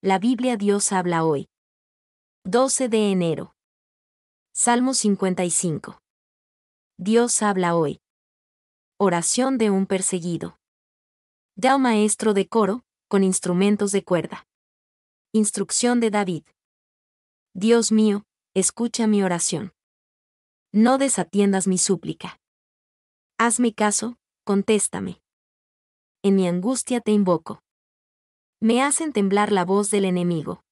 La Biblia Dios habla hoy. 12 de enero. Salmo 55. Dios habla hoy. Oración de un perseguido. Da maestro de coro, con instrumentos de cuerda. Instrucción de David. Dios mío, escucha mi oración. No desatiendas mi súplica. Hazme caso, contéstame. En mi angustia te invoco. Me hacen temblar la voz del enemigo.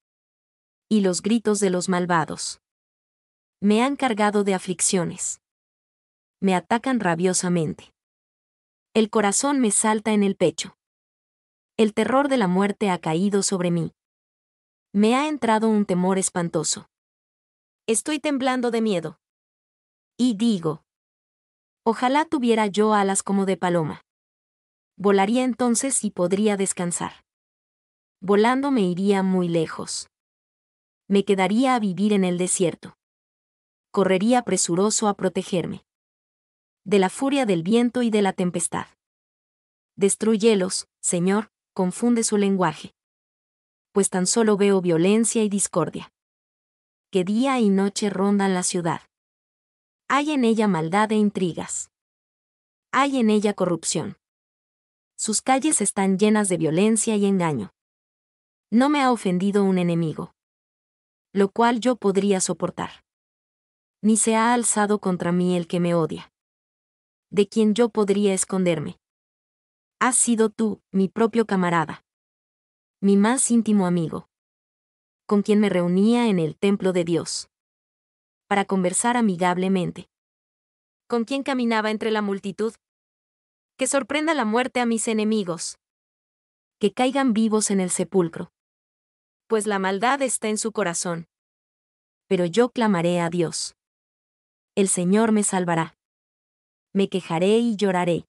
Y los gritos de los malvados. Me han cargado de aflicciones. Me atacan rabiosamente. El corazón me salta en el pecho. El terror de la muerte ha caído sobre mí. Me ha entrado un temor espantoso. Estoy temblando de miedo. Y digo, ojalá tuviera yo alas como de paloma. Volaría entonces y podría descansar volando me iría muy lejos. Me quedaría a vivir en el desierto. Correría presuroso a protegerme. De la furia del viento y de la tempestad. Destruyelos, Señor, confunde su lenguaje. Pues tan solo veo violencia y discordia. Que día y noche rondan la ciudad. Hay en ella maldad e intrigas. Hay en ella corrupción. Sus calles están llenas de violencia y engaño no me ha ofendido un enemigo. Lo cual yo podría soportar. Ni se ha alzado contra mí el que me odia. De quien yo podría esconderme. Has sido tú, mi propio camarada. Mi más íntimo amigo. Con quien me reunía en el templo de Dios. Para conversar amigablemente. Con quien caminaba entre la multitud. Que sorprenda la muerte a mis enemigos que caigan vivos en el sepulcro pues la maldad está en su corazón. Pero yo clamaré a Dios. El Señor me salvará. Me quejaré y lloraré.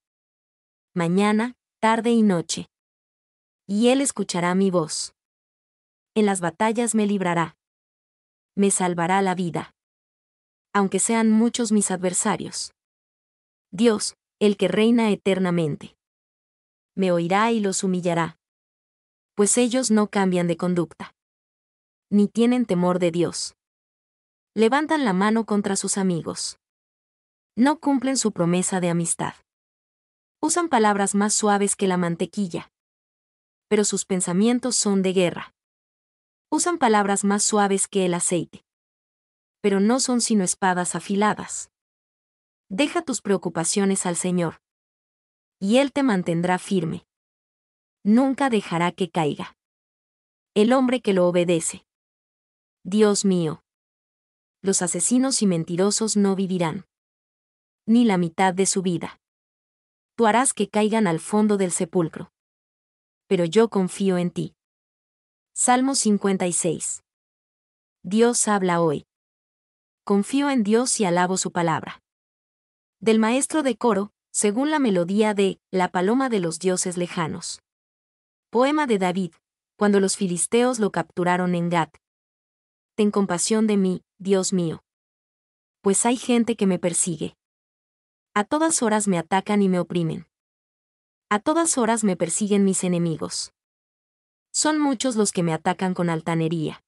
Mañana, tarde y noche. Y Él escuchará mi voz. En las batallas me librará. Me salvará la vida. Aunque sean muchos mis adversarios. Dios, el que reina eternamente. Me oirá y los humillará pues ellos no cambian de conducta. Ni tienen temor de Dios. Levantan la mano contra sus amigos. No cumplen su promesa de amistad. Usan palabras más suaves que la mantequilla. Pero sus pensamientos son de guerra. Usan palabras más suaves que el aceite. Pero no son sino espadas afiladas. Deja tus preocupaciones al Señor. Y Él te mantendrá firme nunca dejará que caiga. El hombre que lo obedece. Dios mío. Los asesinos y mentirosos no vivirán. Ni la mitad de su vida. Tú harás que caigan al fondo del sepulcro. Pero yo confío en ti. Salmo 56. Dios habla hoy. Confío en Dios y alabo su palabra. Del maestro de coro, según la melodía de La Paloma de los Dioses Lejanos. Poema de David, cuando los filisteos lo capturaron en Gat. Ten compasión de mí, Dios mío. Pues hay gente que me persigue. A todas horas me atacan y me oprimen. A todas horas me persiguen mis enemigos. Son muchos los que me atacan con altanería.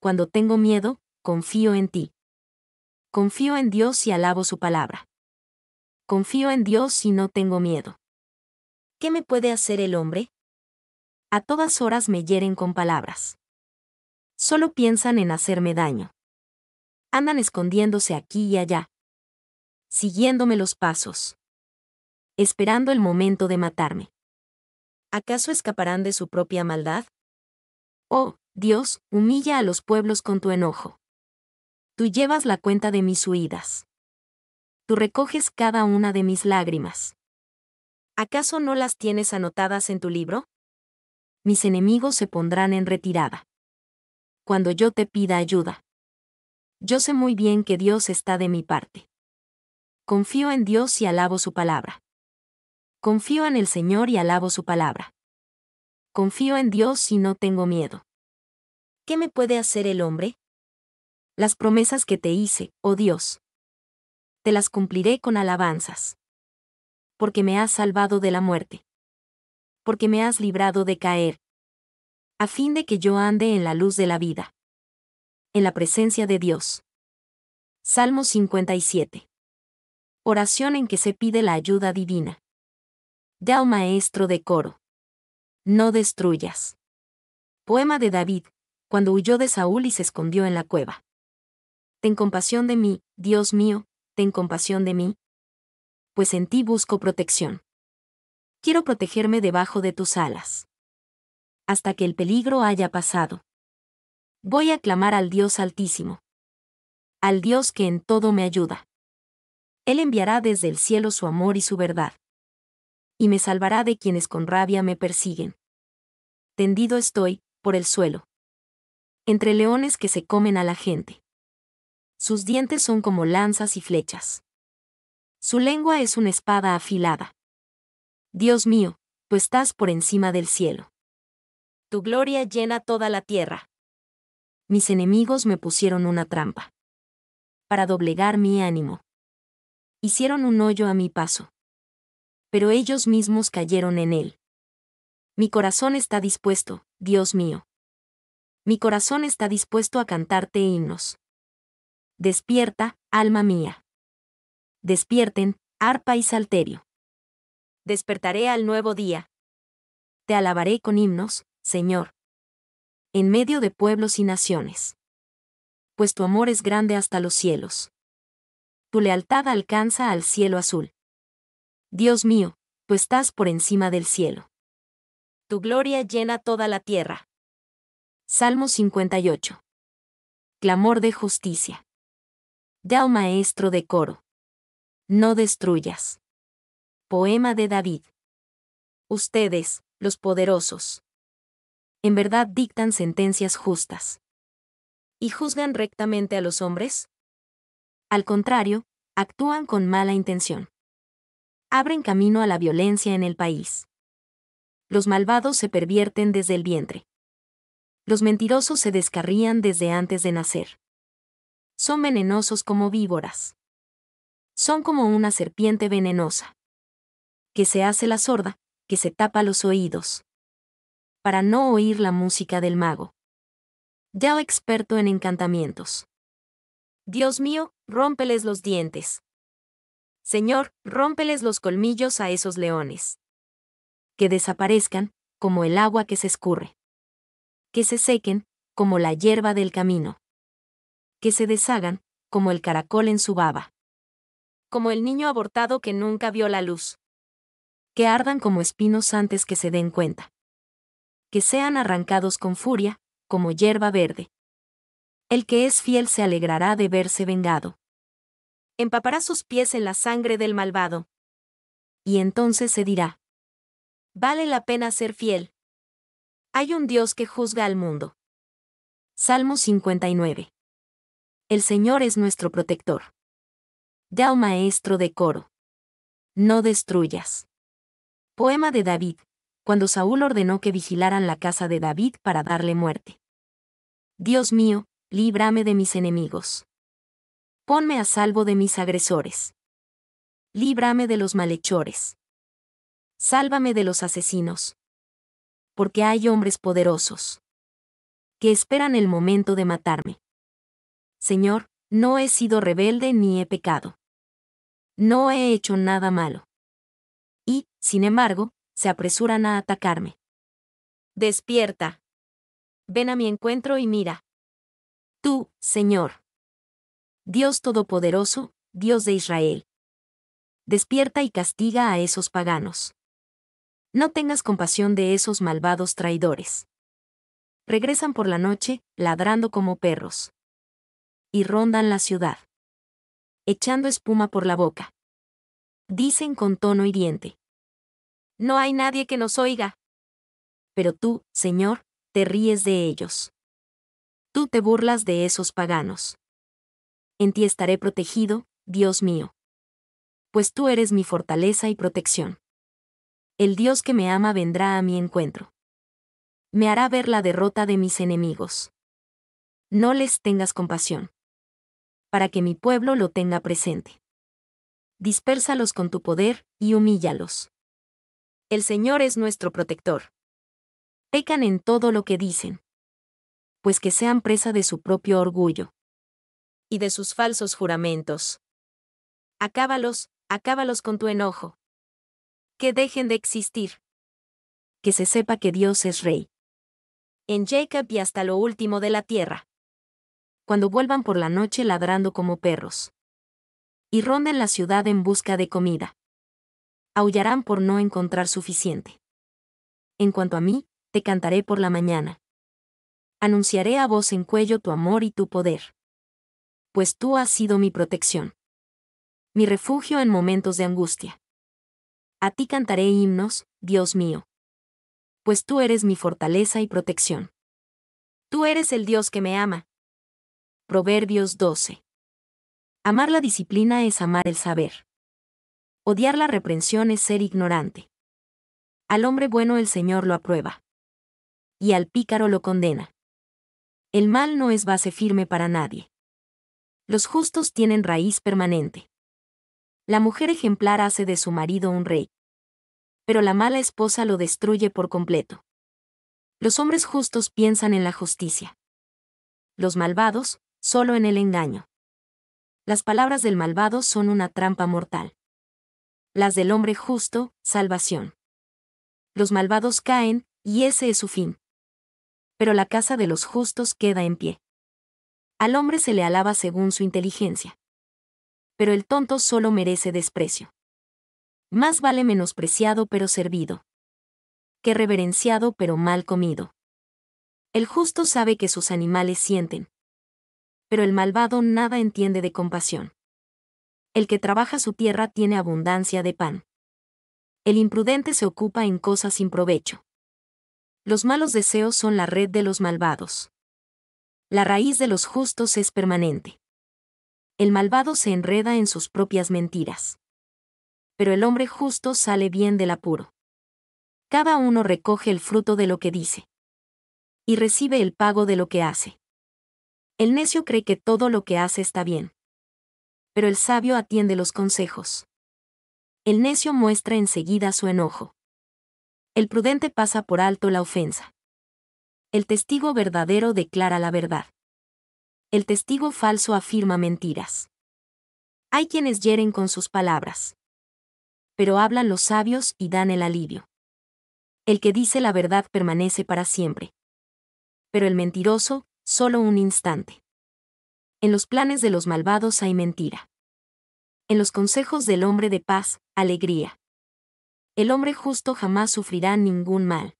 Cuando tengo miedo, confío en ti. Confío en Dios y alabo su palabra. Confío en Dios y no tengo miedo. ¿Qué me puede hacer el hombre? a todas horas me hieren con palabras. Solo piensan en hacerme daño. Andan escondiéndose aquí y allá. Siguiéndome los pasos. Esperando el momento de matarme. ¿Acaso escaparán de su propia maldad? Oh, Dios, humilla a los pueblos con tu enojo. Tú llevas la cuenta de mis huidas. Tú recoges cada una de mis lágrimas. ¿Acaso no las tienes anotadas en tu libro? mis enemigos se pondrán en retirada. Cuando yo te pida ayuda. Yo sé muy bien que Dios está de mi parte. Confío en Dios y alabo su palabra. Confío en el Señor y alabo su palabra. Confío en Dios y no tengo miedo. ¿Qué me puede hacer el hombre? Las promesas que te hice, oh Dios. Te las cumpliré con alabanzas. Porque me has salvado de la muerte porque me has librado de caer. A fin de que yo ande en la luz de la vida. En la presencia de Dios. Salmo 57. Oración en que se pide la ayuda divina. Da maestro de coro. No destruyas. Poema de David, cuando huyó de Saúl y se escondió en la cueva. Ten compasión de mí, Dios mío, ten compasión de mí. Pues en ti busco protección quiero protegerme debajo de tus alas. Hasta que el peligro haya pasado. Voy a clamar al Dios Altísimo. Al Dios que en todo me ayuda. Él enviará desde el cielo su amor y su verdad. Y me salvará de quienes con rabia me persiguen. Tendido estoy, por el suelo. Entre leones que se comen a la gente. Sus dientes son como lanzas y flechas. Su lengua es una espada afilada. Dios mío, tú estás por encima del cielo. Tu gloria llena toda la tierra. Mis enemigos me pusieron una trampa. Para doblegar mi ánimo. Hicieron un hoyo a mi paso. Pero ellos mismos cayeron en él. Mi corazón está dispuesto, Dios mío. Mi corazón está dispuesto a cantarte himnos. Despierta, alma mía. Despierten, arpa y salterio despertaré al nuevo día. Te alabaré con himnos, Señor. En medio de pueblos y naciones. Pues tu amor es grande hasta los cielos. Tu lealtad alcanza al cielo azul. Dios mío, tú estás por encima del cielo. Tu gloria llena toda la tierra. Salmo 58. Clamor de justicia. Da al maestro de coro. No destruyas. Poema de David. Ustedes, los poderosos. En verdad dictan sentencias justas. ¿Y juzgan rectamente a los hombres? Al contrario, actúan con mala intención. Abren camino a la violencia en el país. Los malvados se pervierten desde el vientre. Los mentirosos se descarrían desde antes de nacer. Son venenosos como víboras. Son como una serpiente venenosa que se hace la sorda, que se tapa los oídos. Para no oír la música del mago. Ya experto en encantamientos. Dios mío, rómpeles los dientes. Señor, rómpeles los colmillos a esos leones. Que desaparezcan, como el agua que se escurre. Que se sequen, como la hierba del camino. Que se deshagan, como el caracol en su baba. Como el niño abortado que nunca vio la luz que ardan como espinos antes que se den cuenta. Que sean arrancados con furia, como hierba verde. El que es fiel se alegrará de verse vengado. Empapará sus pies en la sangre del malvado. Y entonces se dirá, vale la pena ser fiel. Hay un Dios que juzga al mundo. Salmo 59. El Señor es nuestro protector. Ya, oh maestro de coro. No destruyas. Poema de David, cuando Saúl ordenó que vigilaran la casa de David para darle muerte. Dios mío, líbrame de mis enemigos. Ponme a salvo de mis agresores. Líbrame de los malhechores. Sálvame de los asesinos. Porque hay hombres poderosos que esperan el momento de matarme. Señor, no he sido rebelde ni he pecado. No he hecho nada malo y, sin embargo, se apresuran a atacarme. Despierta. Ven a mi encuentro y mira. Tú, Señor. Dios Todopoderoso, Dios de Israel. Despierta y castiga a esos paganos. No tengas compasión de esos malvados traidores. Regresan por la noche, ladrando como perros. Y rondan la ciudad. Echando espuma por la boca dicen con tono hiriente. No hay nadie que nos oiga. Pero tú, Señor, te ríes de ellos. Tú te burlas de esos paganos. En ti estaré protegido, Dios mío. Pues tú eres mi fortaleza y protección. El Dios que me ama vendrá a mi encuentro. Me hará ver la derrota de mis enemigos. No les tengas compasión. Para que mi pueblo lo tenga presente dispérsalos con tu poder, y humíllalos. El Señor es nuestro protector. Pecan en todo lo que dicen. Pues que sean presa de su propio orgullo. Y de sus falsos juramentos. Acábalos, acábalos con tu enojo. Que dejen de existir. Que se sepa que Dios es rey. En Jacob y hasta lo último de la tierra. Cuando vuelvan por la noche ladrando como perros y ronden la ciudad en busca de comida. Aullarán por no encontrar suficiente. En cuanto a mí, te cantaré por la mañana. Anunciaré a vos en cuello tu amor y tu poder. Pues tú has sido mi protección. Mi refugio en momentos de angustia. A ti cantaré himnos, Dios mío. Pues tú eres mi fortaleza y protección. Tú eres el Dios que me ama. Proverbios 12. Amar la disciplina es amar el saber. Odiar la reprensión es ser ignorante. Al hombre bueno el Señor lo aprueba. Y al pícaro lo condena. El mal no es base firme para nadie. Los justos tienen raíz permanente. La mujer ejemplar hace de su marido un rey. Pero la mala esposa lo destruye por completo. Los hombres justos piensan en la justicia. Los malvados, solo en el engaño. Las palabras del malvado son una trampa mortal. Las del hombre justo, salvación. Los malvados caen, y ese es su fin. Pero la casa de los justos queda en pie. Al hombre se le alaba según su inteligencia. Pero el tonto solo merece desprecio. Más vale menospreciado pero servido. Que reverenciado pero mal comido. El justo sabe que sus animales sienten, pero el malvado nada entiende de compasión. El que trabaja su tierra tiene abundancia de pan. El imprudente se ocupa en cosas sin provecho. Los malos deseos son la red de los malvados. La raíz de los justos es permanente. El malvado se enreda en sus propias mentiras. Pero el hombre justo sale bien del apuro. Cada uno recoge el fruto de lo que dice. Y recibe el pago de lo que hace. El necio cree que todo lo que hace está bien. Pero el sabio atiende los consejos. El necio muestra enseguida su enojo. El prudente pasa por alto la ofensa. El testigo verdadero declara la verdad. El testigo falso afirma mentiras. Hay quienes hieren con sus palabras. Pero hablan los sabios y dan el alivio. El que dice la verdad permanece para siempre. Pero el mentiroso Solo un instante. En los planes de los malvados hay mentira. En los consejos del hombre de paz, alegría. El hombre justo jamás sufrirá ningún mal.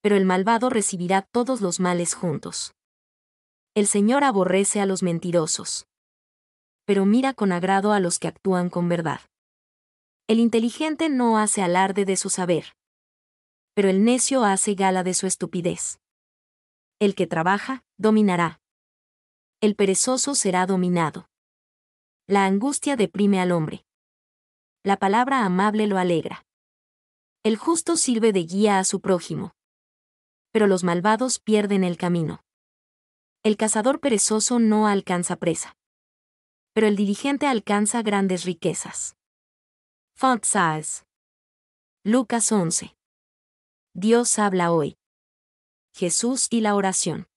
Pero el malvado recibirá todos los males juntos. El Señor aborrece a los mentirosos. Pero mira con agrado a los que actúan con verdad. El inteligente no hace alarde de su saber. Pero el necio hace gala de su estupidez. El que trabaja, dominará. El perezoso será dominado. La angustia deprime al hombre. La palabra amable lo alegra. El justo sirve de guía a su prójimo. Pero los malvados pierden el camino. El cazador perezoso no alcanza presa. Pero el dirigente alcanza grandes riquezas. Font Lucas 11. Dios habla hoy. Jesús y la oración.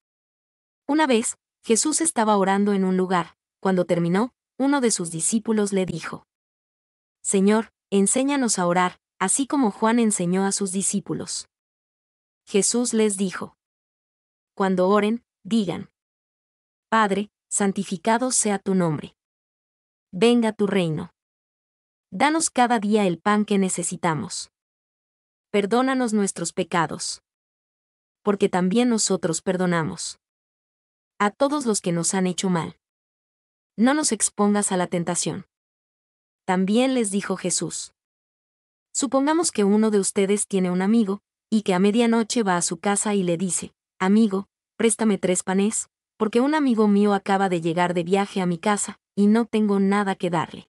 Una vez, Jesús estaba orando en un lugar. Cuando terminó, uno de sus discípulos le dijo, Señor, enséñanos a orar, así como Juan enseñó a sus discípulos. Jesús les dijo, Cuando oren, digan, Padre, santificado sea tu nombre. Venga tu reino. Danos cada día el pan que necesitamos. Perdónanos nuestros pecados porque también nosotros perdonamos. A todos los que nos han hecho mal. No nos expongas a la tentación. También les dijo Jesús. Supongamos que uno de ustedes tiene un amigo, y que a medianoche va a su casa y le dice, Amigo, préstame tres panes, porque un amigo mío acaba de llegar de viaje a mi casa, y no tengo nada que darle.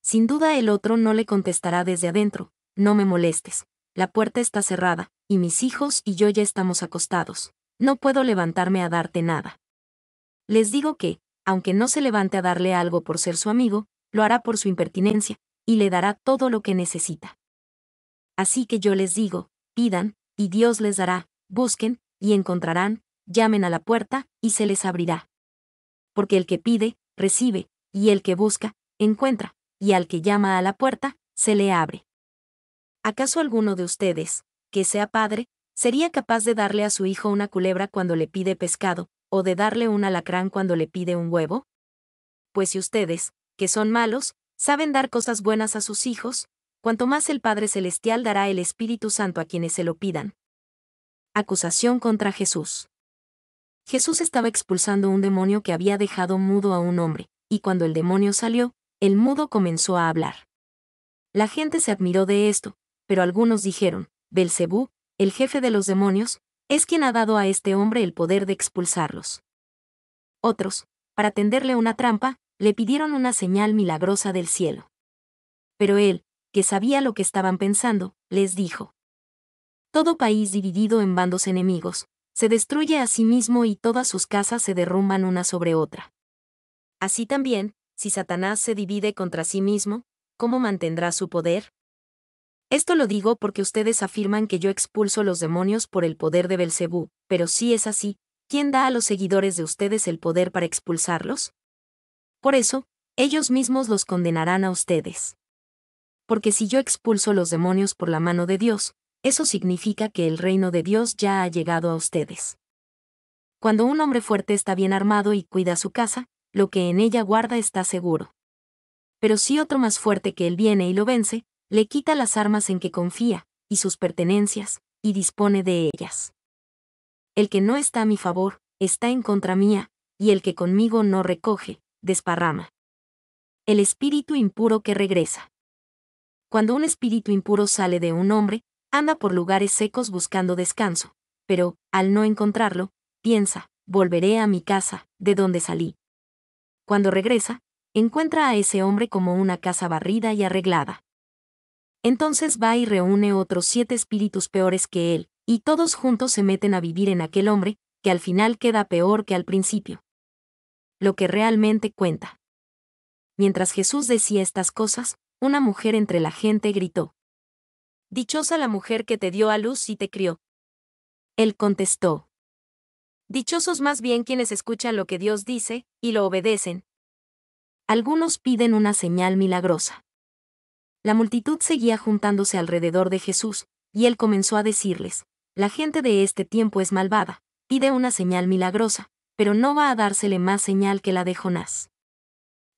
Sin duda el otro no le contestará desde adentro, no me molestes, la puerta está cerrada, y mis hijos y yo ya estamos acostados. No puedo levantarme a darte nada. Les digo que, aunque no se levante a darle algo por ser su amigo, lo hará por su impertinencia, y le dará todo lo que necesita. Así que yo les digo, pidan, y Dios les dará, busquen, y encontrarán, llamen a la puerta, y se les abrirá. Porque el que pide, recibe, y el que busca, encuentra, y al que llama a la puerta, se le abre. ¿Acaso alguno de ustedes, que sea padre, sería capaz de darle a su hijo una culebra cuando le pide pescado, o de darle un alacrán cuando le pide un huevo? Pues si ustedes, que son malos, saben dar cosas buenas a sus hijos, cuanto más el Padre Celestial dará el Espíritu Santo a quienes se lo pidan. Acusación contra Jesús. Jesús estaba expulsando un demonio que había dejado mudo a un hombre, y cuando el demonio salió, el mudo comenzó a hablar. La gente se admiró de esto, pero algunos dijeron, Belcebú, el jefe de los demonios, es quien ha dado a este hombre el poder de expulsarlos. Otros, para tenderle una trampa, le pidieron una señal milagrosa del cielo. Pero él, que sabía lo que estaban pensando, les dijo. Todo país dividido en bandos enemigos, se destruye a sí mismo y todas sus casas se derrumban una sobre otra. Así también, si Satanás se divide contra sí mismo, ¿cómo mantendrá su poder? Esto lo digo porque ustedes afirman que yo expulso los demonios por el poder de Belcebú, pero si es así, ¿quién da a los seguidores de ustedes el poder para expulsarlos? Por eso, ellos mismos los condenarán a ustedes. Porque si yo expulso los demonios por la mano de Dios, eso significa que el reino de Dios ya ha llegado a ustedes. Cuando un hombre fuerte está bien armado y cuida su casa, lo que en ella guarda está seguro. Pero si otro más fuerte que él viene y lo vence, le quita las armas en que confía, y sus pertenencias, y dispone de ellas. El que no está a mi favor, está en contra mía, y el que conmigo no recoge, desparrama. El espíritu impuro que regresa. Cuando un espíritu impuro sale de un hombre, anda por lugares secos buscando descanso, pero, al no encontrarlo, piensa, volveré a mi casa, de donde salí. Cuando regresa, encuentra a ese hombre como una casa barrida y arreglada. Entonces va y reúne otros siete espíritus peores que él, y todos juntos se meten a vivir en aquel hombre, que al final queda peor que al principio. Lo que realmente cuenta. Mientras Jesús decía estas cosas, una mujer entre la gente gritó. Dichosa la mujer que te dio a luz y te crió. Él contestó. Dichosos más bien quienes escuchan lo que Dios dice, y lo obedecen. Algunos piden una señal milagrosa. La multitud seguía juntándose alrededor de Jesús, y él comenzó a decirles, La gente de este tiempo es malvada, pide una señal milagrosa, pero no va a dársele más señal que la de Jonás.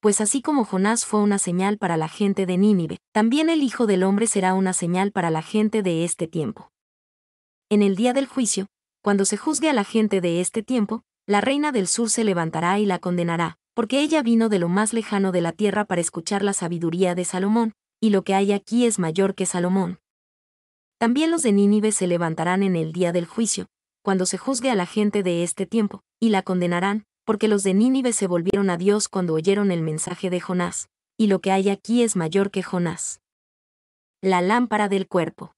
Pues así como Jonás fue una señal para la gente de Nínive, también el Hijo del Hombre será una señal para la gente de este tiempo. En el día del juicio, cuando se juzgue a la gente de este tiempo, la reina del sur se levantará y la condenará, porque ella vino de lo más lejano de la tierra para escuchar la sabiduría de Salomón, y lo que hay aquí es mayor que Salomón. También los de Nínive se levantarán en el día del juicio, cuando se juzgue a la gente de este tiempo, y la condenarán, porque los de Nínive se volvieron a Dios cuando oyeron el mensaje de Jonás, y lo que hay aquí es mayor que Jonás. La lámpara del cuerpo.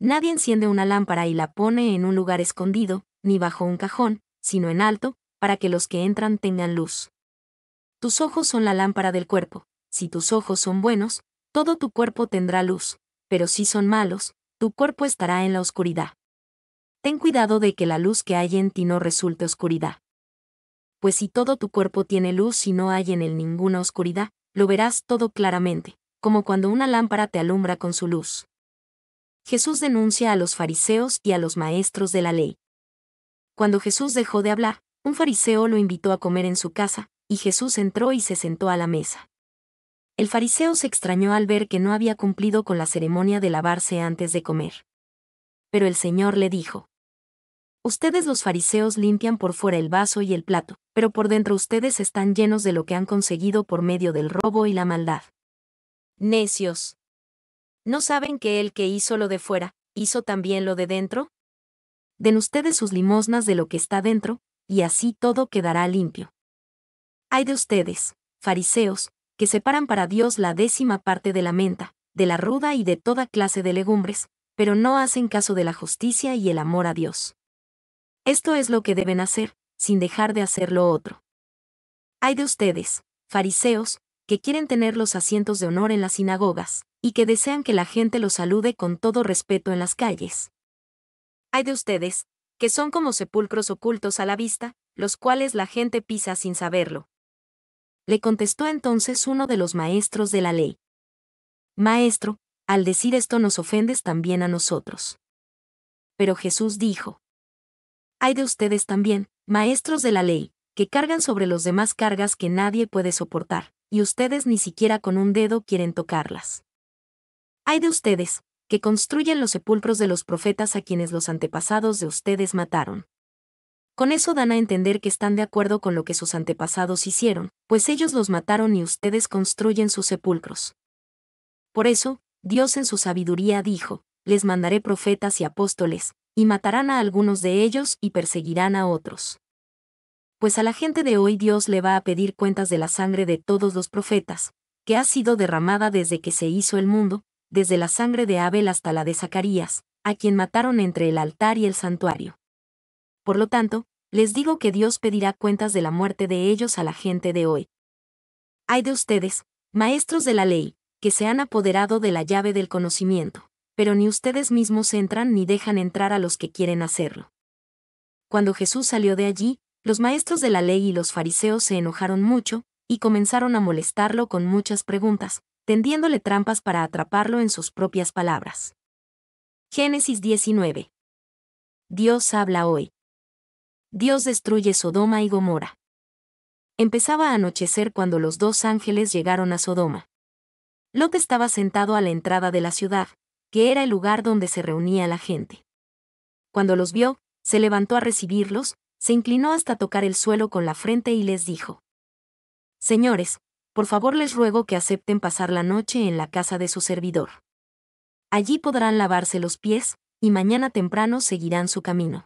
Nadie enciende una lámpara y la pone en un lugar escondido, ni bajo un cajón, sino en alto, para que los que entran tengan luz. Tus ojos son la lámpara del cuerpo, si tus ojos son buenos, todo tu cuerpo tendrá luz, pero si son malos, tu cuerpo estará en la oscuridad. Ten cuidado de que la luz que hay en ti no resulte oscuridad. Pues si todo tu cuerpo tiene luz y no hay en él ninguna oscuridad, lo verás todo claramente, como cuando una lámpara te alumbra con su luz. Jesús denuncia a los fariseos y a los maestros de la ley. Cuando Jesús dejó de hablar, un fariseo lo invitó a comer en su casa, y Jesús entró y se sentó a la mesa. El fariseo se extrañó al ver que no había cumplido con la ceremonia de lavarse antes de comer. Pero el Señor le dijo, Ustedes los fariseos limpian por fuera el vaso y el plato, pero por dentro ustedes están llenos de lo que han conseguido por medio del robo y la maldad. Necios. ¿No saben que el que hizo lo de fuera, hizo también lo de dentro? Den ustedes sus limosnas de lo que está dentro, y así todo quedará limpio. Ay de ustedes, fariseos, que separan para Dios la décima parte de la menta, de la ruda y de toda clase de legumbres, pero no hacen caso de la justicia y el amor a Dios. Esto es lo que deben hacer, sin dejar de hacer lo otro. Hay de ustedes, fariseos, que quieren tener los asientos de honor en las sinagogas, y que desean que la gente los salude con todo respeto en las calles. Hay de ustedes, que son como sepulcros ocultos a la vista, los cuales la gente pisa sin saberlo, le contestó entonces uno de los maestros de la ley. Maestro, al decir esto nos ofendes también a nosotros. Pero Jesús dijo, Hay de ustedes también, maestros de la ley, que cargan sobre los demás cargas que nadie puede soportar, y ustedes ni siquiera con un dedo quieren tocarlas. Hay de ustedes, que construyen los sepulcros de los profetas a quienes los antepasados de ustedes mataron. Con eso dan a entender que están de acuerdo con lo que sus antepasados hicieron, pues ellos los mataron y ustedes construyen sus sepulcros. Por eso, Dios en su sabiduría dijo, les mandaré profetas y apóstoles, y matarán a algunos de ellos y perseguirán a otros. Pues a la gente de hoy Dios le va a pedir cuentas de la sangre de todos los profetas, que ha sido derramada desde que se hizo el mundo, desde la sangre de Abel hasta la de Zacarías, a quien mataron entre el altar y el santuario. Por lo tanto, les digo que Dios pedirá cuentas de la muerte de ellos a la gente de hoy. Hay de ustedes, maestros de la ley, que se han apoderado de la llave del conocimiento, pero ni ustedes mismos entran ni dejan entrar a los que quieren hacerlo. Cuando Jesús salió de allí, los maestros de la ley y los fariseos se enojaron mucho, y comenzaron a molestarlo con muchas preguntas, tendiéndole trampas para atraparlo en sus propias palabras. Génesis 19. Dios habla hoy. Dios destruye Sodoma y Gomorra. Empezaba a anochecer cuando los dos ángeles llegaron a Sodoma. Lot estaba sentado a la entrada de la ciudad, que era el lugar donde se reunía la gente. Cuando los vio, se levantó a recibirlos, se inclinó hasta tocar el suelo con la frente y les dijo, Señores, por favor les ruego que acepten pasar la noche en la casa de su servidor. Allí podrán lavarse los pies, y mañana temprano seguirán su camino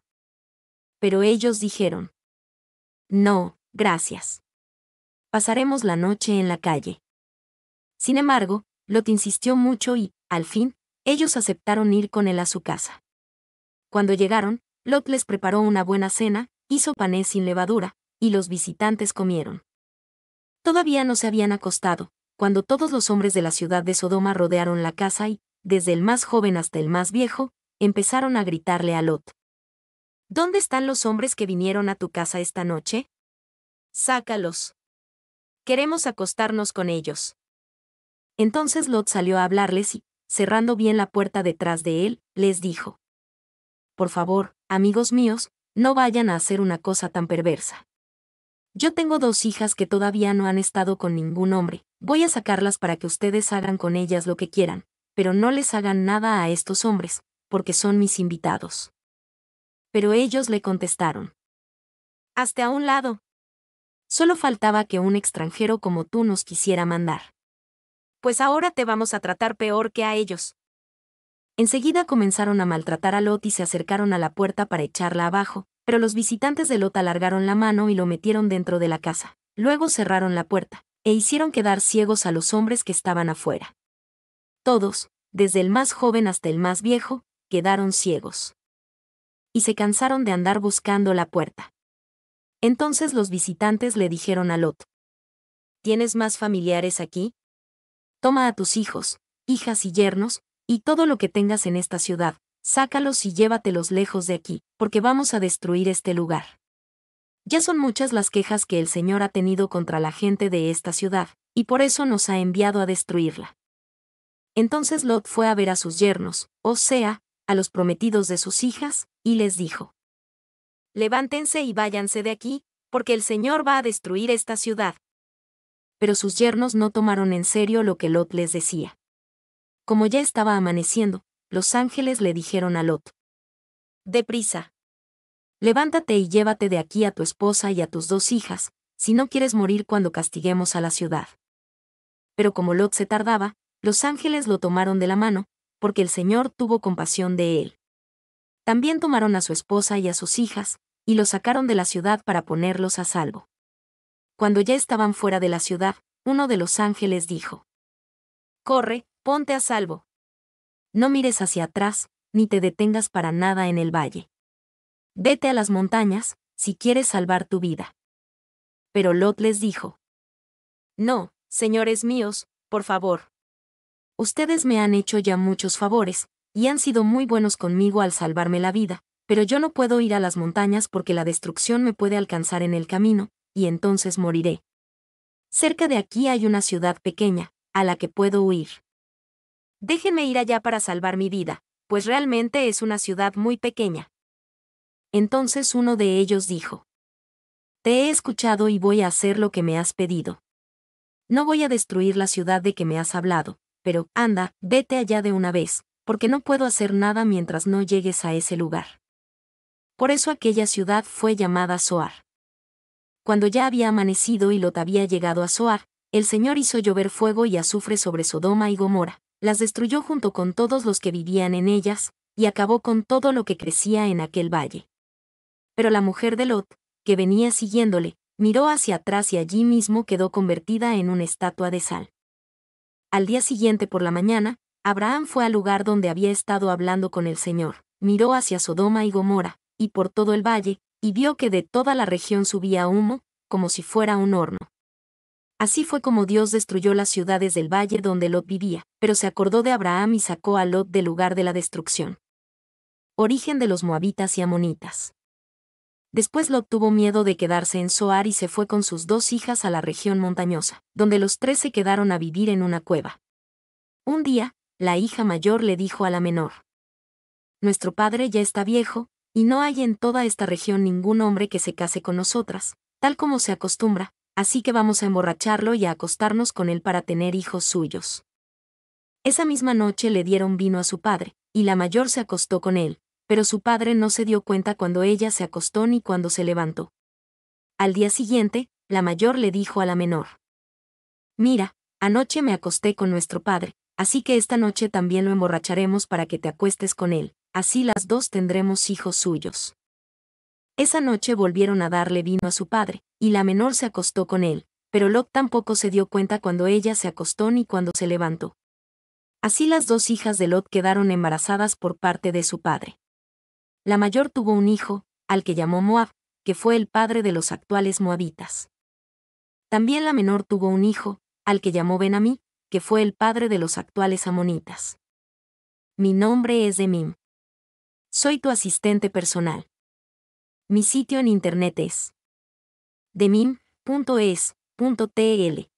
pero ellos dijeron, No, gracias. Pasaremos la noche en la calle. Sin embargo, Lot insistió mucho y, al fin, ellos aceptaron ir con él a su casa. Cuando llegaron, Lot les preparó una buena cena, hizo pané sin levadura, y los visitantes comieron. Todavía no se habían acostado, cuando todos los hombres de la ciudad de Sodoma rodearon la casa y, desde el más joven hasta el más viejo, empezaron a gritarle a Lot. ¿Dónde están los hombres que vinieron a tu casa esta noche? Sácalos. Queremos acostarnos con ellos. Entonces Lot salió a hablarles y, cerrando bien la puerta detrás de él, les dijo. Por favor, amigos míos, no vayan a hacer una cosa tan perversa. Yo tengo dos hijas que todavía no han estado con ningún hombre, voy a sacarlas para que ustedes hagan con ellas lo que quieran, pero no les hagan nada a estos hombres, porque son mis invitados pero ellos le contestaron. Hasta a un lado. Solo faltaba que un extranjero como tú nos quisiera mandar. Pues ahora te vamos a tratar peor que a ellos. Enseguida comenzaron a maltratar a Lot y se acercaron a la puerta para echarla abajo, pero los visitantes de Lot alargaron la mano y lo metieron dentro de la casa. Luego cerraron la puerta, e hicieron quedar ciegos a los hombres que estaban afuera. Todos, desde el más joven hasta el más viejo, quedaron ciegos y se cansaron de andar buscando la puerta. Entonces los visitantes le dijeron a Lot, ¿Tienes más familiares aquí? Toma a tus hijos, hijas y yernos, y todo lo que tengas en esta ciudad, sácalos y llévatelos lejos de aquí, porque vamos a destruir este lugar. Ya son muchas las quejas que el Señor ha tenido contra la gente de esta ciudad, y por eso nos ha enviado a destruirla. Entonces Lot fue a ver a sus yernos, o sea, a los prometidos de sus hijas, y les dijo, Levántense y váyanse de aquí, porque el Señor va a destruir esta ciudad. Pero sus yernos no tomaron en serio lo que Lot les decía. Como ya estaba amaneciendo, los ángeles le dijeron a Lot, Deprisa. Levántate y llévate de aquí a tu esposa y a tus dos hijas, si no quieres morir cuando castiguemos a la ciudad. Pero como Lot se tardaba, los ángeles lo tomaron de la mano, porque el Señor tuvo compasión de él. También tomaron a su esposa y a sus hijas, y los sacaron de la ciudad para ponerlos a salvo. Cuando ya estaban fuera de la ciudad, uno de los ángeles dijo, Corre, ponte a salvo. No mires hacia atrás, ni te detengas para nada en el valle. Vete a las montañas, si quieres salvar tu vida. Pero Lot les dijo, No, señores míos, por favor, ustedes me han hecho ya muchos favores, y han sido muy buenos conmigo al salvarme la vida, pero yo no puedo ir a las montañas porque la destrucción me puede alcanzar en el camino, y entonces moriré. Cerca de aquí hay una ciudad pequeña, a la que puedo huir. Déjenme ir allá para salvar mi vida, pues realmente es una ciudad muy pequeña. Entonces uno de ellos dijo, Te he escuchado y voy a hacer lo que me has pedido. No voy a destruir la ciudad de que me has hablado, pero, anda, vete allá de una vez, porque no puedo hacer nada mientras no llegues a ese lugar. Por eso aquella ciudad fue llamada Soar. Cuando ya había amanecido y Lot había llegado a Soar, el Señor hizo llover fuego y azufre sobre Sodoma y Gomorra, las destruyó junto con todos los que vivían en ellas, y acabó con todo lo que crecía en aquel valle. Pero la mujer de Lot, que venía siguiéndole, miró hacia atrás y allí mismo quedó convertida en una estatua de sal. Al día siguiente por la mañana, Abraham fue al lugar donde había estado hablando con el Señor, miró hacia Sodoma y Gomorra, y por todo el valle, y vio que de toda la región subía humo, como si fuera un horno. Así fue como Dios destruyó las ciudades del valle donde Lot vivía, pero se acordó de Abraham y sacó a Lot del lugar de la destrucción. Origen de los moabitas y amonitas. Después lo tuvo miedo de quedarse en Soar y se fue con sus dos hijas a la región montañosa, donde los tres se quedaron a vivir en una cueva. Un día, la hija mayor le dijo a la menor, Nuestro padre ya está viejo, y no hay en toda esta región ningún hombre que se case con nosotras, tal como se acostumbra, así que vamos a emborracharlo y a acostarnos con él para tener hijos suyos. Esa misma noche le dieron vino a su padre, y la mayor se acostó con él, pero su padre no se dio cuenta cuando ella se acostó ni cuando se levantó. Al día siguiente, la mayor le dijo a la menor. Mira, anoche me acosté con nuestro padre, así que esta noche también lo emborracharemos para que te acuestes con él, así las dos tendremos hijos suyos. Esa noche volvieron a darle vino a su padre, y la menor se acostó con él, pero Lot tampoco se dio cuenta cuando ella se acostó ni cuando se levantó. Así las dos hijas de Lot quedaron embarazadas por parte de su padre. La mayor tuvo un hijo, al que llamó Moab, que fue el padre de los actuales moabitas. También la menor tuvo un hijo, al que llamó Benamí, que fue el padre de los actuales amonitas. Mi nombre es Demim. Soy tu asistente personal. Mi sitio en internet es demim.es.tl.